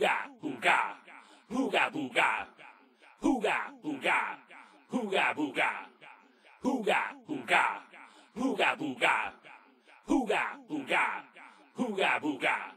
Hooga, hooga, hooga, booga. Hooga, hooga, hooga, booga. Hooga, hooga, hooga, booga. Hooga, hooga, hooga, booga.